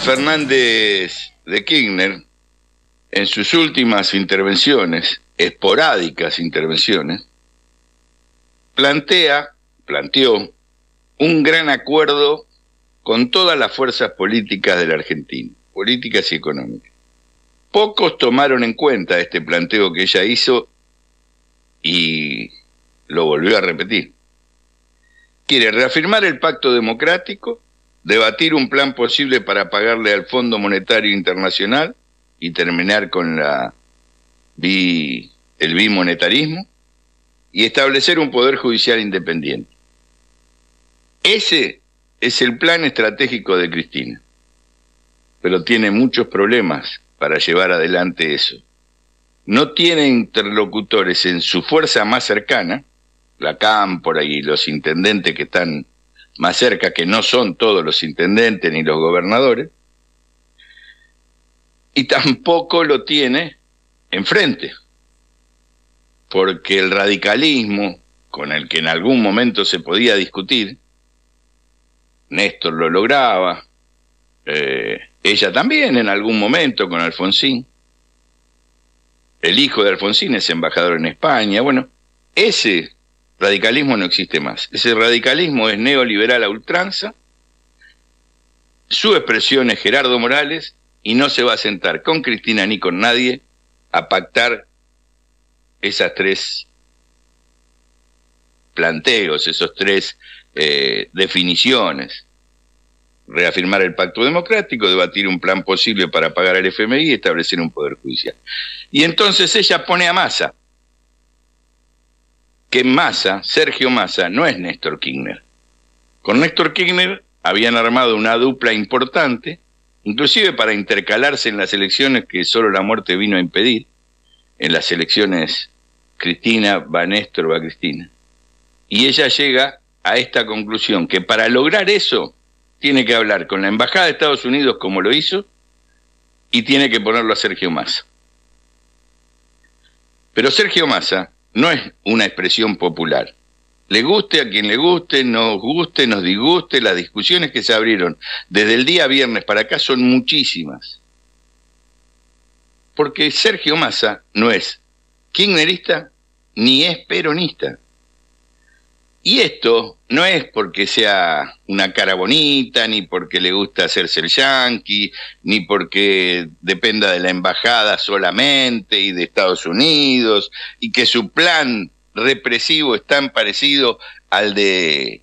Fernández de Kirchner, en sus últimas intervenciones, esporádicas intervenciones, plantea, planteó, un gran acuerdo con todas las fuerzas políticas de la Argentina, políticas y económicas. Pocos tomaron en cuenta este planteo que ella hizo y lo volvió a repetir. Quiere reafirmar el pacto democrático, debatir un plan posible para pagarle al Fondo Monetario Internacional y terminar con la el bimonetarismo y establecer un poder judicial independiente. Ese es el plan estratégico de Cristina, pero tiene muchos problemas para llevar adelante eso. No tiene interlocutores en su fuerza más cercana, la cámpora y los intendentes que están más cerca, que no son todos los intendentes ni los gobernadores, y tampoco lo tiene enfrente, porque el radicalismo con el que en algún momento se podía discutir, Néstor lo lograba, eh, ella también en algún momento con Alfonsín, el hijo de Alfonsín es embajador en España, bueno, ese radicalismo no existe más. Ese radicalismo es neoliberal a ultranza, su expresión es Gerardo Morales y no se va a sentar con Cristina ni con nadie a pactar esas tres planteos, esos tres eh, definiciones. Reafirmar el pacto democrático, debatir un plan posible para pagar al FMI y establecer un poder judicial. Y entonces ella pone a masa que Massa, Sergio Massa, no es Néstor Kirchner. Con Néstor Kirchner habían armado una dupla importante, inclusive para intercalarse en las elecciones que solo la muerte vino a impedir, en las elecciones Cristina, va Néstor, va Cristina. Y ella llega a esta conclusión, que para lograr eso tiene que hablar con la Embajada de Estados Unidos como lo hizo y tiene que ponerlo a Sergio Massa. Pero Sergio Massa no es una expresión popular. Le guste a quien le guste, nos guste, nos disguste, las discusiones que se abrieron desde el día viernes para acá son muchísimas. Porque Sergio Massa no es kirchnerista ni es peronista. Y esto no es porque sea una cara bonita, ni porque le gusta hacerse el yanqui, ni porque dependa de la embajada solamente y de Estados Unidos, y que su plan represivo es tan parecido al de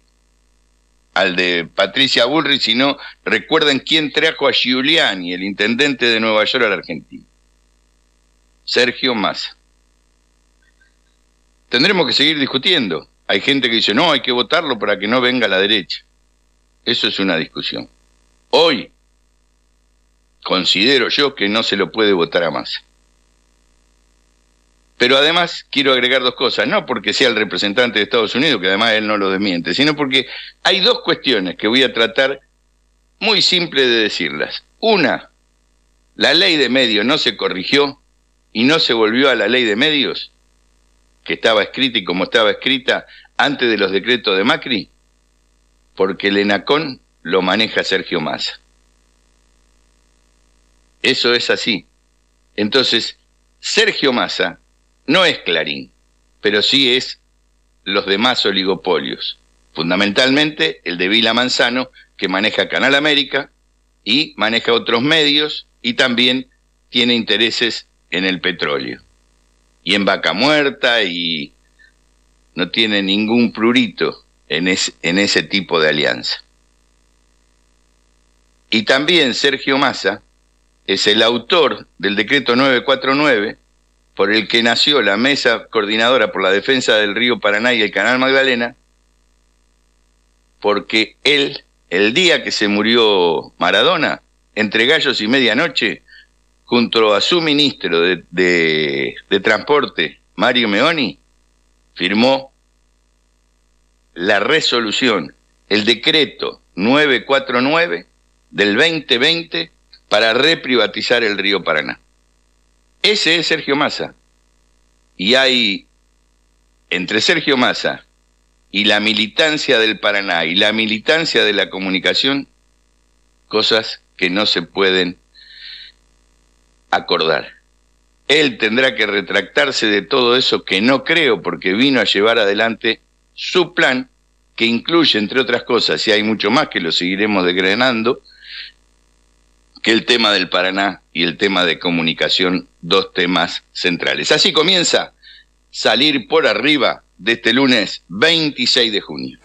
al de Patricia Bullrich, sino recuerden quién trajo a Giuliani, el intendente de Nueva York a la Argentina. Sergio Massa. Tendremos que seguir discutiendo hay gente que dice, no, hay que votarlo para que no venga la derecha. Eso es una discusión. Hoy considero yo que no se lo puede votar a más. Pero además quiero agregar dos cosas, no porque sea el representante de Estados Unidos, que además él no lo desmiente, sino porque hay dos cuestiones que voy a tratar muy simple de decirlas. Una, la ley de medios no se corrigió y no se volvió a la ley de medios que estaba escrita y como estaba escrita antes de los decretos de Macri? Porque el ENACON lo maneja Sergio Massa. Eso es así. Entonces, Sergio Massa no es Clarín, pero sí es los demás oligopolios. Fundamentalmente el de Vila Manzano, que maneja Canal América y maneja otros medios y también tiene intereses en el petróleo y en vaca muerta y no tiene ningún prurito en, ese tipo de alianza. Y también Sergio Massa es el autor del decreto 949 por el que nació la mesa coordinadora por la defensa del río Paraná y el canal Magdalena, porque él, el día que se murió Maradona, entre gallos y medianoche, junto a su ministro de, Transporte, Mario Meoni, firmó la resolución, el decreto 949 del 2020 para reprivatizar el río Paraná. Ese es Sergio Massa. Y hay entre Sergio Massa y la militancia del Paraná y la militancia de la comunicación cosas que no se pueden acordar. Él tendrá que retractarse de todo eso que no creo porque vino a llevar adelante su plan que incluye, entre otras cosas, y hay mucho más que lo seguiremos degrenando, que el tema del Paraná y el tema de comunicación, dos temas centrales. Así comienza salir por arriba de este lunes 26 de junio.